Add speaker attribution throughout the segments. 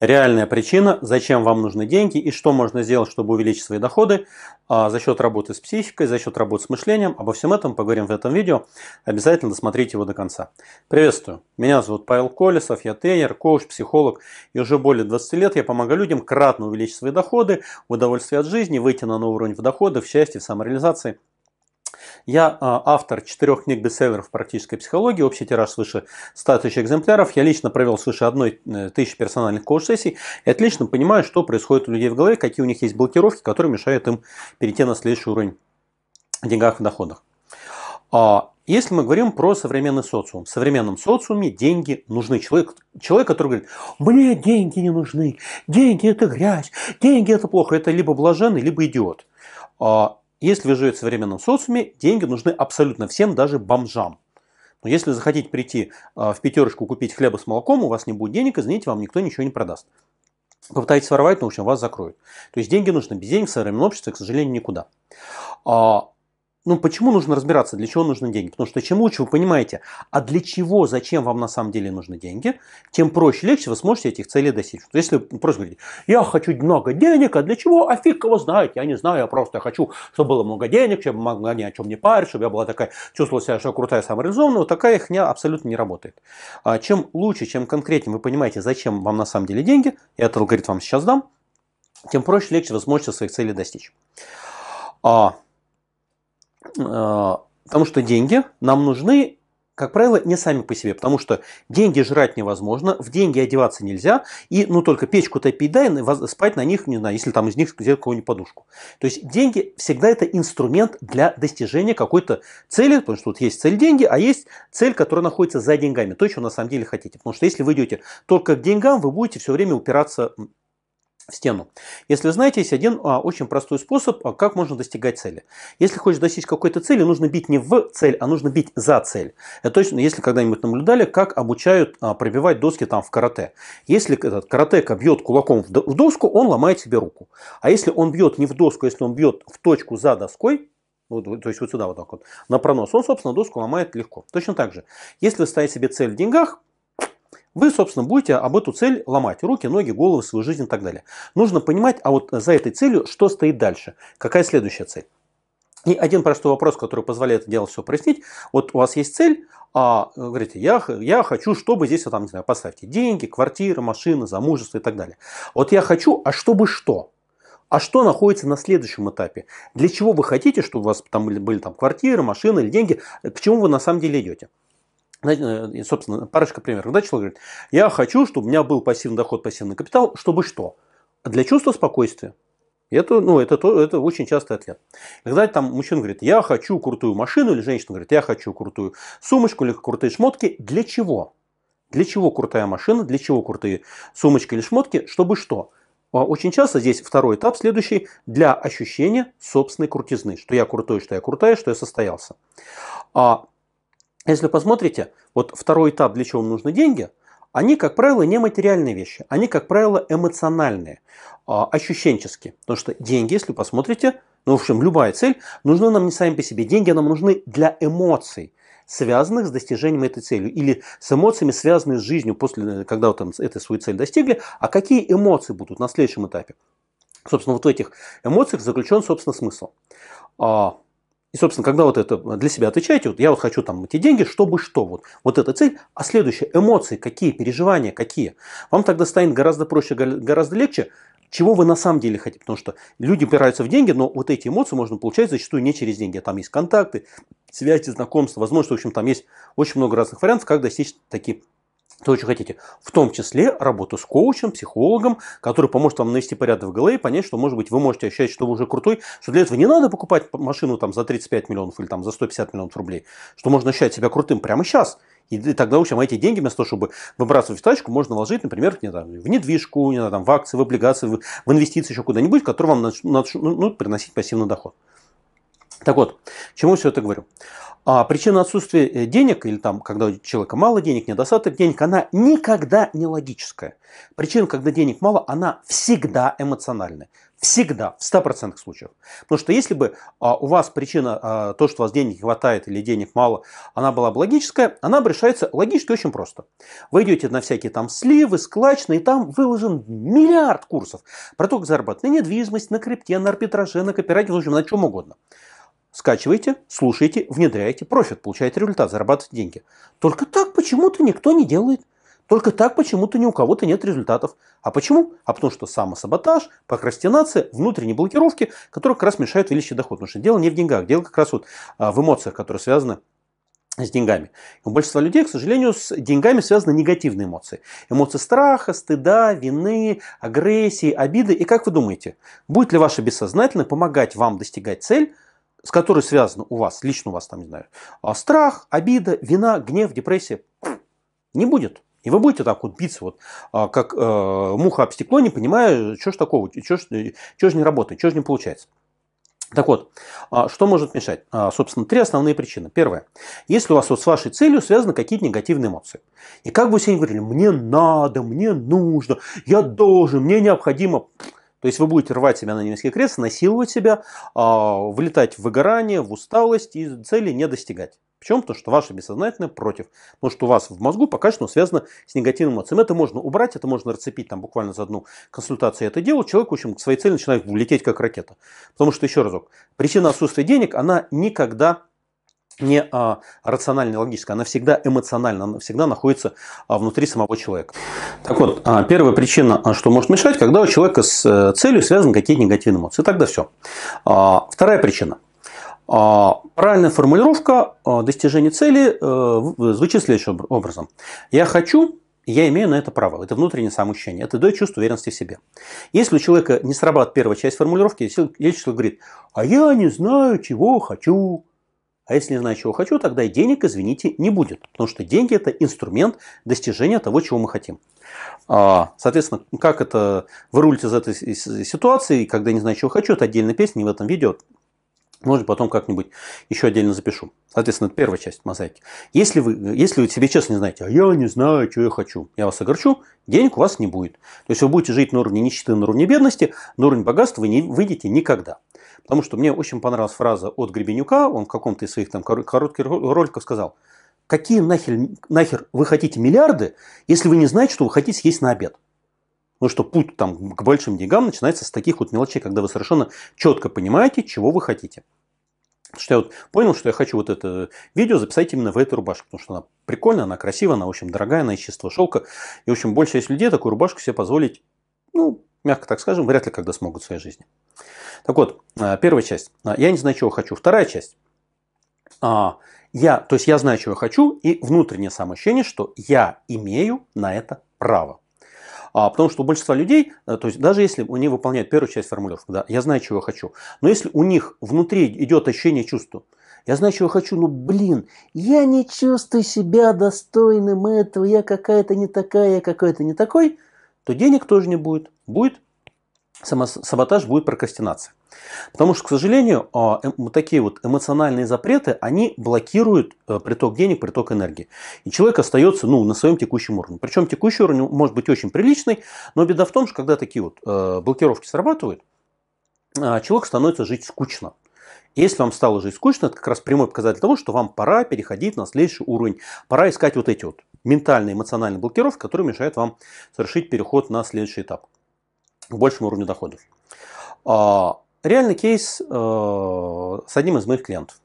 Speaker 1: реальная причина, зачем вам нужны деньги и что можно сделать, чтобы увеличить свои доходы а, за счет работы с психикой, за счет работы с мышлением. Обо всем этом поговорим в этом видео. Обязательно досмотрите его до конца. Приветствую. Меня зовут Павел Колесов, я тренер, коуч, психолог. И уже более 20 лет я помогаю людям кратно увеличить свои доходы, удовольствие от жизни, выйти на новый уровень в доходы, в счастье, в самореализации – я а, автор четырех книг бестселлеров практической психологии, общий тираж свыше 100 тысяч экземпляров. Я лично провел свыше одной э, тысячи персональных коуч-сессий и отлично понимаю, что происходит у людей в голове, какие у них есть блокировки, которые мешают им перейти на следующий уровень в деньгах и доходах. А, если мы говорим про современный социум, в современном социуме деньги нужны. Человек, человек, который говорит, мне деньги не нужны, деньги это грязь, деньги это плохо, это либо блаженный, либо идиот. А, если вы живете в современном социуме, деньги нужны абсолютно всем, даже бомжам. Но если захотите прийти а, в пятерочку купить хлеба с молоком, у вас не будет денег, извините, вам никто ничего не продаст. Попытаетесь воровать, но в общем вас закроют. То есть деньги нужны. Без денег в современном обществе, к сожалению, никуда. А, ну почему нужно разбираться, для чего нужны деньги? Потому что чем лучше вы понимаете, а для чего, зачем вам на самом деле нужны деньги, тем проще, легче вы сможете этих целей достичь. Что если вы просто говорите, я хочу много денег, а для чего? А фиг его знает, я не знаю, я просто хочу, чтобы было много денег, чтобы могла ни о чем не парить, чтобы я была такая, чувствовала себя, что крутая, самореализованная, вот такая хня абсолютно не работает. А чем лучше, чем конкретнее вы понимаете, зачем вам на самом деле деньги, я этот алгоритм вам сейчас дам, тем проще, легче вы сможете своих целей достичь. А Потому что деньги нам нужны, как правило, не сами по себе, потому что деньги жрать невозможно, в деньги одеваться нельзя, и ну только печку топить да, и спать на них, не знаю, если там из них взять какую-нибудь подушку. То есть деньги всегда это инструмент для достижения какой-то цели, потому что тут есть цель деньги, а есть цель, которая находится за деньгами, то, чего на самом деле хотите. Потому что если вы идете только к деньгам, вы будете все время упираться в стену. Если знаете, есть один а, очень простой способ, а, как можно достигать цели. Если хочешь достичь какой-то цели, нужно бить не в цель, а нужно бить за цель. Это точно, если когда-нибудь наблюдали, как обучают а, пробивать доски там в карате. Если этот каратека бьет кулаком в, в доску, он ломает себе руку. А если он бьет не в доску, если он бьет в точку за доской, вот, то есть вот сюда вот так вот, на пронос, он, собственно, доску ломает легко. Точно так же. Если вы ставите себе цель в деньгах, вы, собственно, будете об эту цель ломать руки, ноги, головы, свою жизнь и так далее. Нужно понимать, а вот за этой целью что стоит дальше, какая следующая цель. И один простой вопрос, который позволяет это дело все прояснить. Вот у вас есть цель, а говорите, я, я хочу, чтобы здесь, вот там, не знаю, поставьте деньги, квартира, машина, замужество и так далее. Вот я хочу, а чтобы что? А что находится на следующем этапе? Для чего вы хотите, чтобы у вас там были там, квартира, машина или деньги? К чему вы на самом деле идете? Знаете, ну, э, собственно, парочка примеров. Когда человек говорит, я хочу, чтобы у меня был пассивный доход, пассивный капитал, чтобы что? Для чувства спокойствия. Это, ну, это, то, это очень частый ответ. Когда там мужчина говорит, я хочу крутую машину, или женщина говорит, я хочу крутую сумочку или крутые шмотки, для чего? Для чего крутая машина, для чего крутые сумочки или шмотки, чтобы что? А очень часто здесь второй этап, следующий, для ощущения собственной крутизны, что я крутой, что я крутая, что я состоялся. А если посмотрите, вот второй этап, для чего вам нужны деньги, они, как правило, не материальные вещи, они, как правило, эмоциональные, а, ощущенческие. Потому что деньги, если посмотрите, ну, в общем, любая цель, нужна нам не сами по себе. Деньги а нам нужны для эмоций, связанных с достижением этой цели. Или с эмоциями, связанными с жизнью, после, э, когда вот, там, этой свою цель достигли. А какие эмоции будут на следующем этапе? Собственно, вот в этих эмоциях заключен, собственно, смысл. А, и, собственно, когда вот это для себя отвечаете, вот я вот хочу там эти деньги, чтобы что, вот, вот эта цель. А следующие эмоции какие, переживания какие. Вам тогда станет гораздо проще, гораздо легче, чего вы на самом деле хотите. Потому что люди упираются в деньги, но вот эти эмоции можно получать зачастую не через деньги. А там есть контакты, связи, знакомства, возможно, в общем, там есть очень много разных вариантов, как достичь такие то, что хотите, в том числе работу с коучем, психологом, который поможет вам навести порядок в голове и понять, что, может быть, вы можете ощущать, что вы уже крутой, что для этого не надо покупать машину там, за 35 миллионов или там, за 150 миллионов рублей, что можно ощущать себя крутым прямо сейчас. И тогда, в общем, эти деньги, вместо того, чтобы выбрасывать в тачку, можно вложить, например, не знаю, в недвижку, не знаю, там, в акции, в облигации, в, в инвестиции еще куда-нибудь, который вам начнут ну, приносить пассивный доход. Так вот, чему все это говорю? А причина отсутствия э, денег, или там, когда у человека мало денег, недостаток денег, она никогда не логическая. Причина, когда денег мало, она всегда эмоциональная. Всегда, в 100% случаев. Потому что если бы а, у вас причина, а, то, что у вас денег хватает или денег мало, она была бы логическая, она бы решается логически очень просто. Вы идете на всякие там сливы, склачные, и там выложен миллиард курсов про то, как заработать на недвижимость, на крипте, на арбитраже, на копирайтинге, в общем, на чем угодно. Скачивайте, слушайте, внедряйте, профит, получайте результат, зарабатывайте деньги. Только так почему-то никто не делает. Только так почему-то ни у кого-то нет результатов. А почему? А потому что самосаботаж, прокрастинация, внутренние блокировки, которые как раз мешают увеличить доход. Потому что дело не в деньгах, дело как раз вот а, в эмоциях, которые связаны с деньгами. У большинства людей, к сожалению, с деньгами связаны негативные эмоции. Эмоции страха, стыда, вины, агрессии, обиды. И как вы думаете, будет ли ваше бессознательное помогать вам достигать цель, с которой связано у вас, лично у вас там, не знаю, а, страх, обида, вина, гнев, депрессия, не будет. И вы будете так вот биться, вот, а, как э, муха об стекло, не понимая, что ж такого, что ж, что ж не работает, что ж не получается. Так вот, а, что может мешать? Собственно, три основные причины. Первое. Если у вас вот с вашей целью связаны какие-то негативные эмоции. И как бы вы себе говорили, мне надо, мне нужно, я должен, мне необходимо. То есть вы будете рвать себя на немецкий крест, насиловать себя, а, влетать в выгорание, в усталость и цели не достигать. Причем то, что ваше бессознательное против. Потому что у вас в мозгу пока что связано с негативным эмоциям. Это можно убрать, это можно расцепить там буквально за одну консультацию. Я это делал, человек, в общем, к своей цели начинает лететь как ракета. Потому что, еще разок, причина отсутствия денег, она никогда не а, рационально логическая, она всегда эмоциональна, она всегда находится а, внутри самого человека. Так вот, а, первая причина, а, что может мешать, когда у человека с а, целью связаны какие-то негативные эмоции. Тогда все. А, вторая причина. А, правильная формулировка а, достижения цели а, звучит следующим образом. Я хочу я имею на это право. Это внутреннее самоощущение. Это дает чувство уверенности в себе. Если у человека не срабатывает первая часть формулировки, если человек говорит, а я не знаю, чего хочу, а если не знаю, чего хочу, тогда и денег, извините, не будет. Потому что деньги – это инструмент достижения того, чего мы хотим. А, соответственно, как это вырулить из этой ситуации, когда не знаю, чего хочу, это отдельная песня, не в этом видео. Может, потом как-нибудь еще отдельно запишу. Соответственно, это первая часть мозаики. Если вы, если вы себе честно не знаете, а я не знаю, что я хочу, я вас огорчу, денег у вас не будет. То есть вы будете жить на уровне нищеты, на уровне бедности, на уровне богатства вы не выйдете никогда. Потому что мне очень понравилась фраза от Гребенюка, он в каком-то из своих там коротких роликов сказал, какие нахер, нахер вы хотите миллиарды, если вы не знаете, что вы хотите съесть на обед. Ну что путь там, к большим деньгам начинается с таких вот мелочей, когда вы совершенно четко понимаете, чего вы хотите. Потому что я вот понял, что я хочу вот это видео записать именно в этой рубашке, потому что она прикольная, она красивая, она, в общем, дорогая, она из чистого шелка. И, в общем, большая часть людей такую рубашку себе позволить, ну, мягко так скажем, вряд ли когда смогут в своей жизни. Так вот, а, первая часть. А, я не знаю, чего хочу. Вторая часть. А, я, то есть я знаю, чего я хочу, и внутреннее самоощущение, что я имею на это право. потому что у большинства людей, э, то есть даже если они выполняют первую часть формулировки, да, я знаю, чего я хочу, но если у них внутри идет ощущение чувства, я знаю, чего я хочу, но, «Ну, блин, я не чувствую себя достойным этого, я какая-то не такая, я какой-то не такой, то денег тоже не будет. Будет саботаж, будет прокрастинация. Потому что, к сожалению, а, эм, вот такие вот эмоциональные запреты, они блокируют э, приток денег, приток энергии. И человек остается ну, на своем текущем уровне. Причем текущий уровень может быть очень приличный, но беда в том, что когда такие вот э, блокировки срабатывают, э, человек становится жить скучно. Если вам стало жить скучно, это как раз прямой показатель того, что вам пора переходить на следующий уровень. Пора искать вот эти вот ментальная, эмоциональная блокировка, которая мешает вам совершить переход на следующий этап к большему уровню доходов. А, реальный кейс э, с одним из моих клиентов.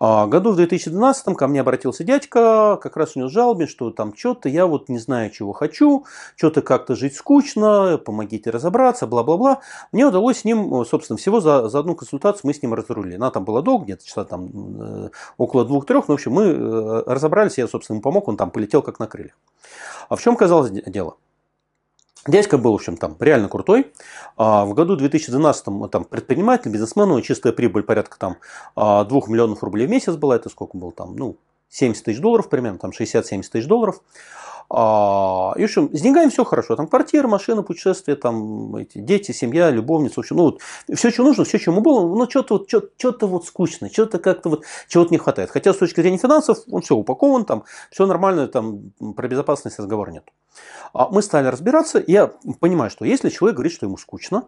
Speaker 1: А году в 2012 ко мне обратился дядька, как раз у него жалобе, что там что-то я вот не знаю, чего хочу, что-то как-то жить скучно, помогите разобраться, бла-бла-бла. Мне удалось с ним, собственно, всего за, за одну консультацию мы с ним разрулили. Она там была долго, где-то часа там э, около двух-трех, но в общем мы э, разобрались, я, собственно, ему помог, он там полетел как на крыльях. А в чем казалось дело? Дядька был, в общем, там реально крутой. А, в году 2012 там предприниматель, бизнесмен, у него чистая прибыль порядка там 2 а, миллионов рублей в месяц была, это сколько было там, ну, 70 тысяч долларов примерно, там 60-70 тысяч долларов. А, и, в общем, с деньгами все хорошо. Там квартира, машина, путешествия, там эти дети, семья, любовница. В общем, ну вот все, что нужно, все, чему было, но ну, что-то вот, что, что вот скучно, что-то как-то вот чего-то не хватает. Хотя с точки зрения финансов он все упакован, там все нормально, там про безопасность разговора нет. А мы стали разбираться. Я понимаю, что если человек говорит, что ему скучно,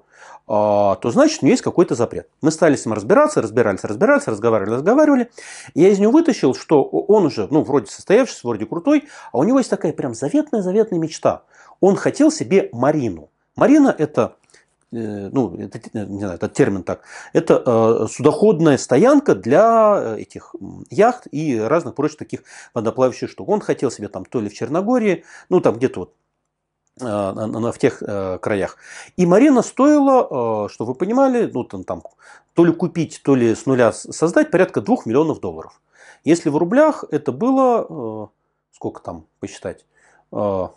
Speaker 1: а, то значит, у него есть какой-то запрет. Мы стали с ним разбираться, разбирались, разбирались, разговаривали, разговаривали. я из него вытащил, что он уже, ну, вроде состоявшийся, вроде крутой, а у него есть такая прям заветная-заветная мечта. Он хотел себе Марину. Марина – это Э, ну, это, э, не знаю, этот термин так, это э, судоходная стоянка для этих яхт и разных прочих таких водоплавающих штук. Он хотел себе там то ли в Черногории, ну, там где-то вот в тех краях. И Марина стоила, чтобы вы понимали, ну, там, там, то ли купить, то ли с нуля создать порядка 2 миллионов долларов. Если в рублях это было, сколько там посчитать, 1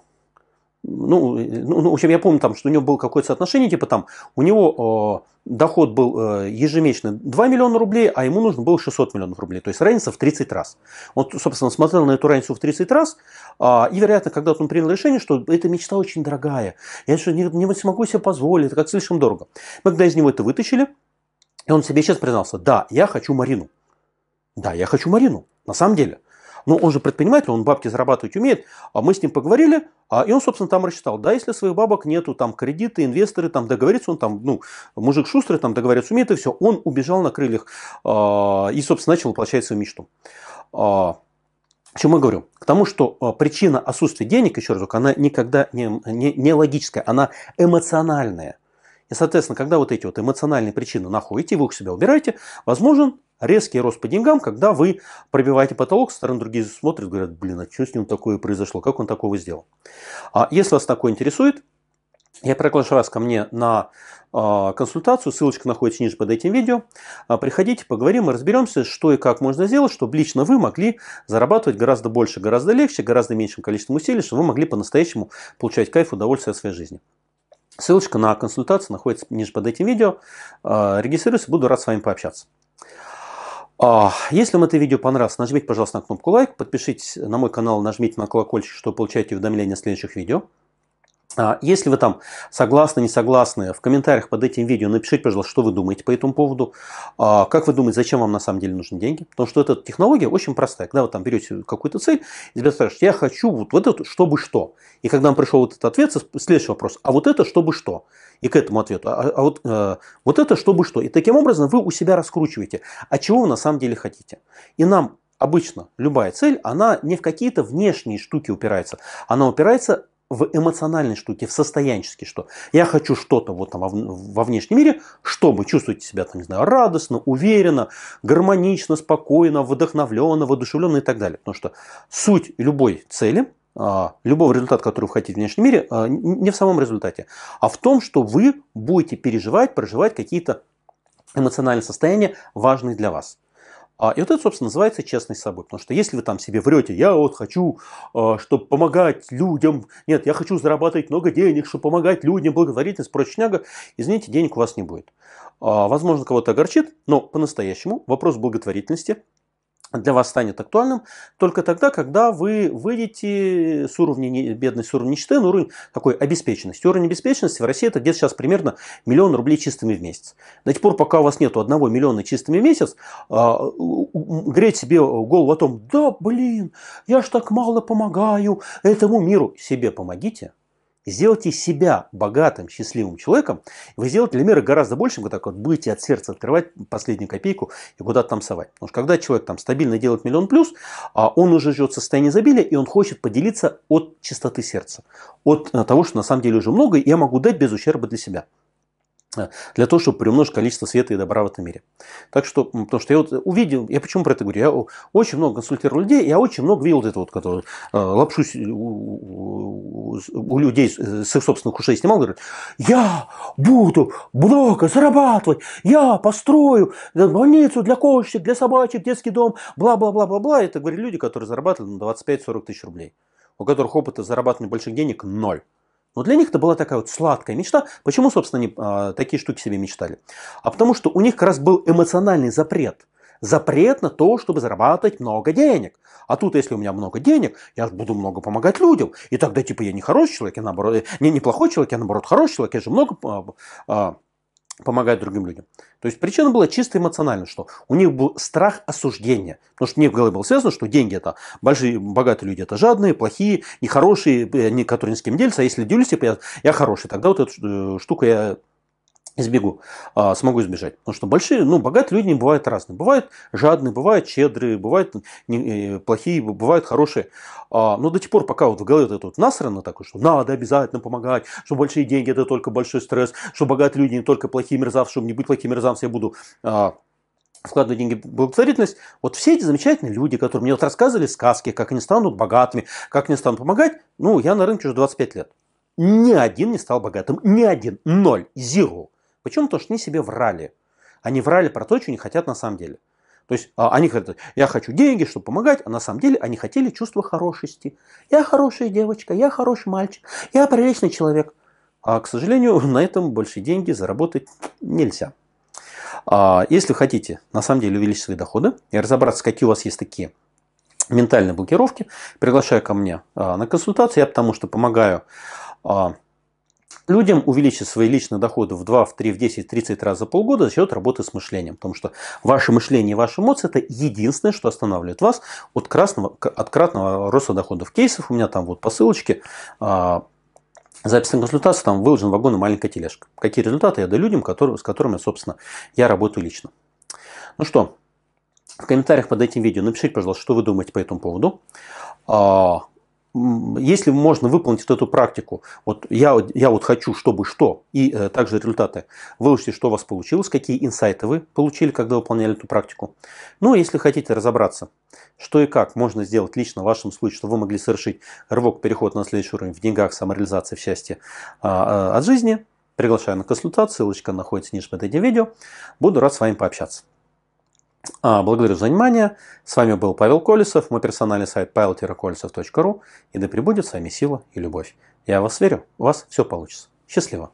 Speaker 1: ну, ну, ну, в общем, я помню, там, что у него было какое-то соотношение, типа там, у него э, доход был э, ежемесячный 2 миллиона рублей, а ему нужно было 600 миллионов рублей, то есть разница в 30 раз. Он, собственно, смотрел на эту разницу в 30 раз, э, и, вероятно, когда-то он принял решение, что эта мечта очень дорогая, я что, не, не смогу себе позволить, это как слишком дорого. Мы когда из него это вытащили, и он себе сейчас признался, да, я хочу Марину. Да, я хочу Марину, на самом деле. Но ну, он же предприниматель, он бабки зарабатывать умеет. А мы с ним поговорили, а, и он, собственно, там рассчитал. Да, если своих бабок нету, там кредиты, инвесторы, там договорится, он там, ну, мужик шустрый, там договорится, умеет, и все. Он убежал на крыльях а, и, собственно, начал воплощать свою мечту. А, к я говорю? К тому, что а, причина отсутствия денег, еще разок, она никогда не, не, не логическая, она эмоциональная. И, соответственно, когда вот эти вот эмоциональные причины находите, вы их себя убираете, возможен резкий рост по деньгам, когда вы пробиваете потолок, со стороны другие смотрят, говорят, блин, а что с ним такое произошло, как он такого сделал. А если вас такое интересует, я приглашаю вас ко мне на а, консультацию, ссылочка находится ниже под этим видео. А, приходите, поговорим и разберемся, что и как можно сделать, чтобы лично вы могли зарабатывать гораздо больше, гораздо легче, гораздо меньшим количеством усилий, чтобы вы могли по-настоящему получать кайф, удовольствие от своей жизни. Ссылочка на консультацию находится ниже под этим видео. А, регистрируйся, буду рад с вами пообщаться. А, если вам это видео понравилось, нажмите, пожалуйста, на кнопку лайк, подпишитесь на мой канал, нажмите на колокольчик, чтобы получать уведомления о следующих видео. А, если вы там согласны, не согласны, в комментариях под этим видео напишите, пожалуйста, что вы думаете по этому поводу. А, как вы думаете, зачем вам на самом деле нужны деньги? Потому что эта технология очень простая. Когда вы там берете какую-то цель, и себя спрашиваете, я хочу вот, вот это, чтобы что. И когда вам пришел вот этот ответ, следующий вопрос, а вот это, чтобы что? И к этому ответу, а, а вот, э, вот это, чтобы что? И таким образом вы у себя раскручиваете, а чего вы на самом деле хотите. И нам обычно любая цель, она не в какие-то внешние штуки упирается, она упирается в эмоциональной штуке, в состоянческой, что я хочу что-то вот там во, внешнем мире, чтобы чувствовать себя там, не знаю, радостно, уверенно, гармонично, спокойно, вдохновленно, воодушевленно и так далее. Потому что суть любой цели, а, любого результата, который вы хотите в внешнем мире, а, не в самом результате, а в том, что вы будете переживать, проживать какие-то эмоциональные состояния, важные для вас. А, и вот это, собственно, называется честность с собой. Потому что если вы там себе врете, я вот хочу, а, чтобы помогать людям, нет, я хочу зарабатывать много денег, чтобы помогать людям, благотворительность, прочняга, извините, денег у вас не будет. А, возможно, кого-то огорчит, но по-настоящему вопрос благотворительности для вас станет актуальным только тогда, когда вы выйдете с уровня бедности, с уровня нищеты на уровень такой обеспеченности. Уровень обеспеченности в России это где-то сейчас примерно миллион рублей чистыми в месяц. До тех пор, пока у вас нету одного миллиона чистыми в месяц, а, греть себе голову о том, да блин, я ж так мало помогаю этому миру. Себе помогите, Сделайте себя богатым, счастливым человеком, и вы сделаете для мира гораздо больше, вы так вот будете от сердца открывать последнюю копейку и куда-то там совать. Потому что когда человек там стабильно делает миллион плюс, а он уже живет в состоянии изобилия, и он хочет поделиться от чистоты сердца, от э, того, что на самом деле уже много, и я могу дать без ущерба для себя для того, чтобы приумножить количество света и добра в этом мире. Так что, потому что я вот увидел, я почему про это говорю, я очень много консультировал людей, я очень много видел вот это вот, который э, лапшу у, у людей э, с их собственных ушей снимал, говорит, я буду много зарабатывать, я построю э, больницу для кошек, для собачек, детский дом, бла-бла-бла-бла-бла. Это, говорили люди, которые зарабатывали на 25-40 тысяч рублей, у которых опыта зарабатывания больших денег ноль. Вот для них это была такая вот сладкая мечта. Почему, собственно, они а, такие штуки себе мечтали? А потому что у них как раз был эмоциональный запрет. Запрет на то, чтобы зарабатывать много денег. А тут, если у меня много денег, я буду много помогать людям. И тогда, типа, я не хороший человек, я наоборот, э, не неплохой человек, я наоборот хороший человек, я же много а, а, помогают другим людям. То есть причина была чисто эмоциональная, что у них был страх осуждения. Потому что у них в голове было связано, что деньги это большие, богатые люди это жадные, плохие, нехорошие, э, не, которые ни с кем делятся. А если делюсь, типа, я, я хороший, тогда вот эта э, штука я избегу, а, смогу избежать. Потому что большие, ну, богатые люди не бывают разные. Бывают жадные, бывают щедрые, бывают э, плохие, бывают хорошие. А, но до тех пор, пока вот в голове вот это вот насрано такое, что надо обязательно помогать, что большие деньги это только большой стресс, что богатые люди не только плохие мерзавцы, чтобы не быть плохим мерзавцем, я буду а, вкладывать деньги в благотворительность. Вот все эти замечательные люди, которые мне вот рассказывали сказки, как они станут богатыми, как они станут помогать, ну, я на рынке уже 25 лет. Ни один не стал богатым, ни один, ноль, зеро. Почему? Потому что они себе врали. Они врали про то, что не хотят на самом деле. То есть а, они говорят, я хочу деньги, чтобы помогать, а на самом деле они хотели чувства хорошести. Я хорошая девочка, я хороший мальчик, я приличный человек. А, к сожалению, на этом больше деньги заработать нельзя. А, если хотите на самом деле увеличить свои доходы и разобраться, какие у вас есть такие ментальные блокировки, приглашаю ко мне а, на консультацию. Я потому что помогаю а, людям увеличить свои личные доходы в 2, в 3, в 10, 30 раз за полгода за счет работы с мышлением. Потому что ваше мышление и ваши эмоции – это единственное, что останавливает вас от, красного, от кратного роста доходов. Кейсов у меня там вот по ссылочке а, запись на консультацию, там выложен вагон и маленькая тележка. Какие результаты я даю людям, которые, с которыми, собственно, я работаю лично. Ну что, в комментариях под этим видео напишите, пожалуйста, что вы думаете по этому поводу. А, если можно выполнить эту практику, вот я, я вот хочу, чтобы что, и э, также результаты, выучите, что у вас получилось, какие инсайты вы получили, когда выполняли эту практику. Ну, если хотите разобраться, что и как можно сделать лично в вашем случае, чтобы вы могли совершить рывок, переход на следующий уровень в деньгах, самореализации, в счастье э, э, от жизни, приглашаю на консультацию, ссылочка находится ниже под этим видео. Буду рад с вами пообщаться. А, благодарю за внимание. С вами был Павел Колесов, мой персональный сайт pavel-kolesov.ru. И да пребудет с вами сила и любовь. Я вас верю, у вас все получится. Счастливо!